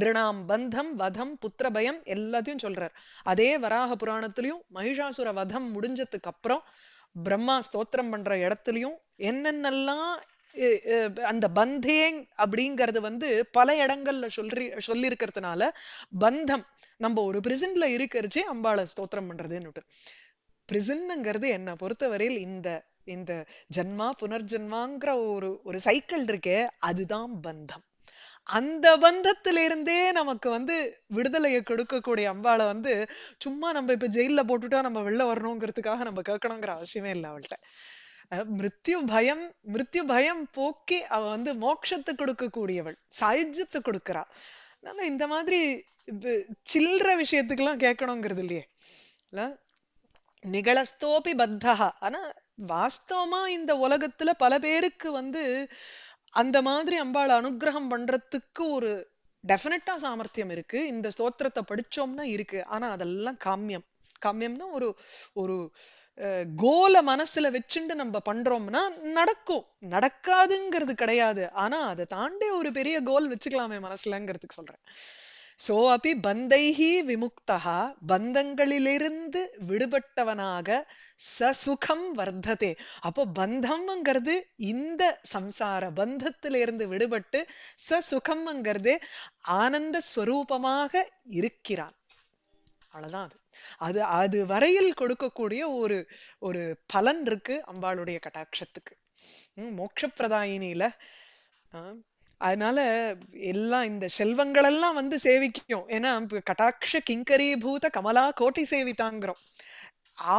நிருணாம் பந்தம் வதம் புத்திரபயம் எல்லாத்தையும் சொல்றார் அதே வராக புராணத்திலையும் மகிஷாசுர வதம் முடிஞ்சதுக்கு அப்புறம் பிரம்மா ஸ்தோத்திரம் பண்ற இடத்துலயும் என்னென்னலாம் அந்த பந்தே அப்படிங்கிறது வந்து பல இடங்கள்ல சொல்லி சொல்லியிருக்கிறதுனால பந்தம் நம்ம ஒரு பிரிசன்ல இருக்கிறச்சு அம்பாளை ஸ்தோத்திரம் பண்றதுன்னு பிரிசன்னுங்கிறது என்னை பொறுத்தவரையில் இந்த இந்த ஜென்மா புனர்ஜென்மாங்கிற ஒரு ஒரு சைக்கிள் இருக்கே அதுதான் பந்தம் அந்த பந்தத்திலிருந்தே நமக்கு வந்து விடுதலையை கொடுக்கக்கூடிய அம்பாளை வந்து சும்மா நம்ம இப்ப ஜெயில போட்டுட்டா நம்ம வெளில வரணுங்கிறதுக்காக நம்ம கேட்கணுங்கிற அவசியமே இல்லை அவள்கிட்ட மிருத்யு பயம் மிருத்யு பயம் போக்கி அவ வந்து மோட்சத்தை கொடுக்கக்கூடியவள் சாயுஜத்தை கொடுக்கறா அதனால இந்த மாதிரி சில்லற விஷயத்துக்கெல்லாம் கேட்கணுங்கிறது இல்லையே இல்ல நிகழஸ்தோபி பத்தகா ஆனா வாஸ்தவமா இந்த உலகத்துல பல பேருக்கு வந்து அந்த மாதிரி அம்பாள் அனுகிரகம் பண்றதுக்கு ஒரு டெஃபினட்டா சாமர்த்தியம் இருக்கு இந்த ஸ்தோத்திரத்தை படிச்சோம்னா இருக்கு ஆனா அதெல்லாம் காமியம் காமியம்னா ஒரு ஒரு கோல மனசுல வச்சுண்டு நம்ம பண்றோம்னா நடக்கும் நடக்காதுங்கிறது கிடையாது ஆனா அதை தாண்டி ஒரு பெரிய கோல் வச்சுக்கலாமே மனசுலங்கிறதுக்கு சொல்றேன் சோ அபி பந்தைஹி விமுக்தா பந்தங்களிலிருந்து விடுபட்டவனாக சசுகம் வர்த்ததே அப்போ பந்தம்ங்கிறது இந்த சம்சார பந்தத்திலிருந்து விடுபட்டு சசுகம்ங்கிறது ஆனந்த ஸ்வரூபமாக இருக்கிறான் அவ்வளவுதான் அது அது அது வரையில் கொடுக்கக்கூடிய ஒரு ஒரு பலன் இருக்கு அம்பாளுடைய கட்டாட்சத்துக்கு ஆஹ் அதனால எல்லாம் இந்த செல்வங்கள் எல்லாம் வந்து சேவிக்கும் ஏன்னா கட்டாட்ச பூத கமலா கோட்டி சேவித்தாங்கிறோம்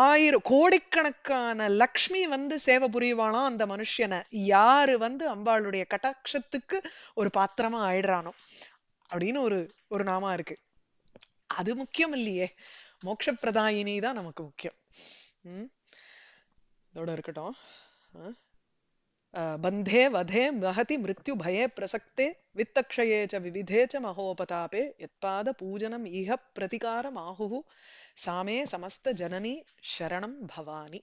ஆயிரம் கோடிக்கணக்கான லக்ஷ்மி வந்து சேவை புரிவானாம் அந்த மனுஷனை யாரு வந்து அம்பாளுடைய கட்டாட்சத்துக்கு ஒரு பாத்திரமா ஆயிடுறானோ அப்படின்னு ஒரு ஒரு நாமா இருக்கு அது முக்கியம் இல்லையே மோட்ச பிரதாயினி தான் நமக்கு முக்கியம் உம் இதோட இருக்கட்டும் बंधे वधे महति मृत्युभये प्रसक्ते वित्तक्षये च विविधे च महोपतापे यत्पादपूजनम् इह प्रतिकारमाहुः सामे समस्तजननी शरणं भवानि